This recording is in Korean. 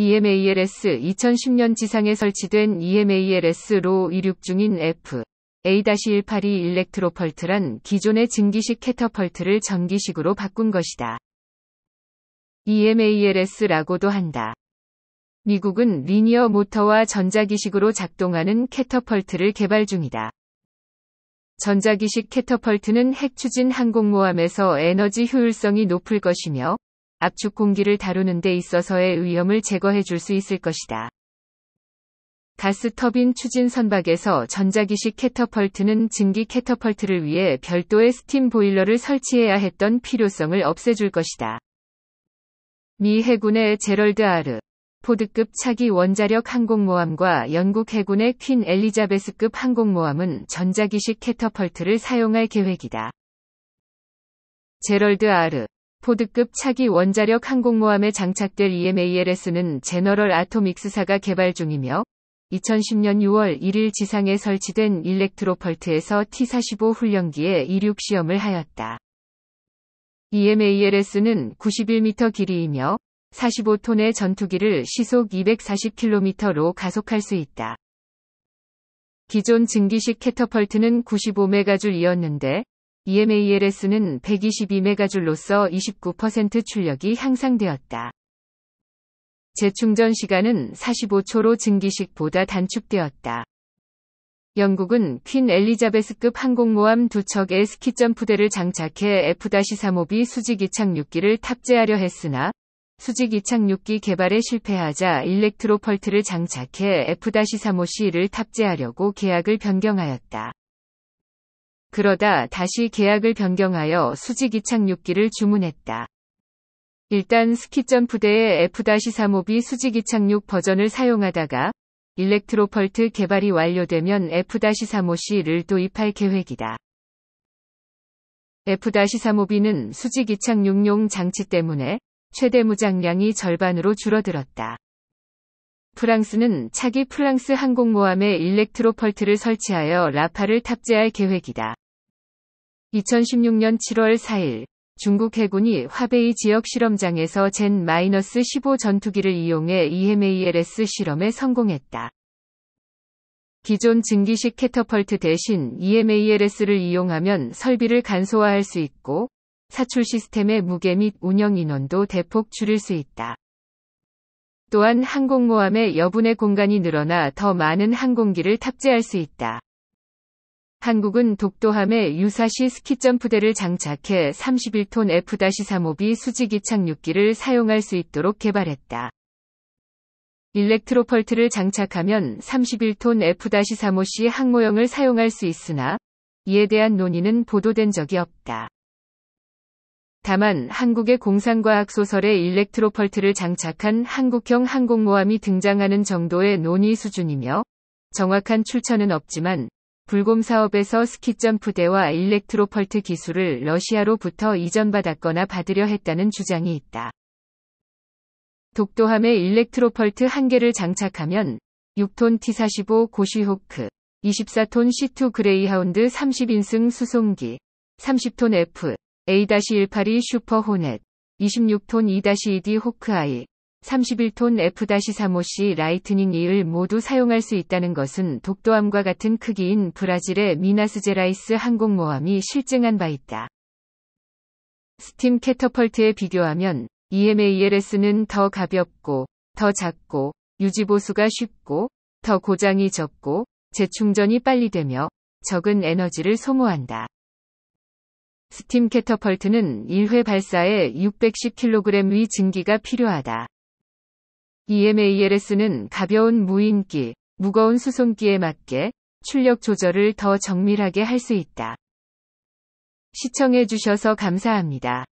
EMALS 2010년 지상에 설치된 EMALS로 이륙 중인 F A-182 일렉트로펄트란 기존의 증기식 캐터펄트를 전기식으로 바꾼 것이다. EMALS라고도 한다. 미국은 리니어 모터와 전자기식으로 작동하는 캐터펄트를 개발 중이다. 전자기식 캐터펄트는 핵추진 항공모함에서 에너지 효율성이 높을 것이며 압축 공기를 다루는 데 있어서의 위험을 제거해 줄 수 있을 것이다. 가스 터빈 추진 선박에서 전자기식 캐터펄트는 증기 캐터펄트를 위해 별도의 스팀 보일러를 설치해야 했던 필요성을 없애줄 것이다. 미 해군의 제럴드 아르 포드급 차기 원자력 항공모함과 영국 해군의 퀸 엘리자베스급 항공모함은 전자기식 캐터펄트를 사용할 계획이다. 제럴드 아르 포드급 차기 원자력 항공모함에 장착될 EMALS는 제너럴 아토믹스사가 개발 중이며 2010년 6월 1일 지상에 설치된 일렉트로펄트에서 T-45 훈련기에 이륙 시험을 하였다. EMALS는 91m 길이이며 45톤의 전투기를 시속 240km로 가속할 수 있다. 기존 증기식 캐터펄트는 95메가줄이었는데 EMALS는 122메가줄로서 29% 출력이 향상되었다. 재충전 시간은 45초로 증기식보다 단축되었다. 영국은 퀸 엘리자베스급 항공모함 두 척의 스키점프대를 장착해 F-35B 수직 이착륙기를 탑재하려 했으나 수직 이착륙기 개발에 실패하자 일렉트로펄트를 장착해 F-35C를 탑재하려고 계약을 변경하였다. 그러다 다시 계약을 변경하여 수직 이착륙기를 주문했다. 일단 스키점 부대의 F-35B 수직 이착륙 버전을 사용하다가 일렉트로펄트 개발이 완료되면 F-35C를 도입할 계획이다. F-35B는 수직 이착륙용 장치 때문에 최대 무장량이 절반으로 줄어들었다. 프랑스는 차기 프랑스 항공모함에 일렉트로펄트를 설치하여 라파를 탑재할 계획이다. 2016년 7월 4일 중국 해군이 화베이 지역 실험장에서 젠-15 전투기를 이용해 EMALS 실험에 성공했다. 기존 증기식 캐터펄트 대신 EMALS를 이용하면 설비를 간소화할 수 있고 사출 시스템의 무게 및 운영 인원도 대폭 줄일 수 있다. 또한 항공모함의 여분의 공간이 늘어나 더 많은 항공기를 탑재할 수 있다. 한국은 독도함에 유사시 스키점프대를 장착해 31톤 F-35B 수직이 착륙기를 사용할 수 있도록 개발했다. 일렉트로펄트를 장착하면 31톤 F-35C 항모형을 사용할 수 있으나 이에 대한 논의는 보도된 적이 없다. 다만 한국의 공상과학 소설에 일렉트로펄트를 장착한 한국형 항공모함이 등장하는 정도의 논의 수준이며 정확한 출처는 없지만 불곰 사업에서 스키점프대와 일렉트로펄트 기술을 러시아로부터 이전받았거나 받으려 했다는 주장이 있다. 독도함에 일렉트로펄트 한개를 장착하면 6톤 T-45 고시호크, 24톤 C2 그레이하운드 30인승 수송기, 30톤 F, A-182 슈퍼 호넷, 26톤 E-2D 호크아이, 31톤 F-35C 라이트닝 2을 모두 사용할 수 있다는 것은 독도함과 같은 크기인 브라질의 미나스 제라이스 항공모함이 실증한 바 있다. 스팀 캐터펄트에 비교하면 EMALS는 더 가볍고, 더 작고, 유지보수가 쉽고, 더 고장이 적고, 재충전이 빨리 되며 적은 에너지를 소모한다. 스팀 캐터펄트는 1회 발사에 610kg 의 증기가 필요하다. EMALS는 가벼운 무인기, 무거운 수송기에 맞게 출력 조절을 더 정밀하게 할 수 있다. 시청해주셔서 감사합니다.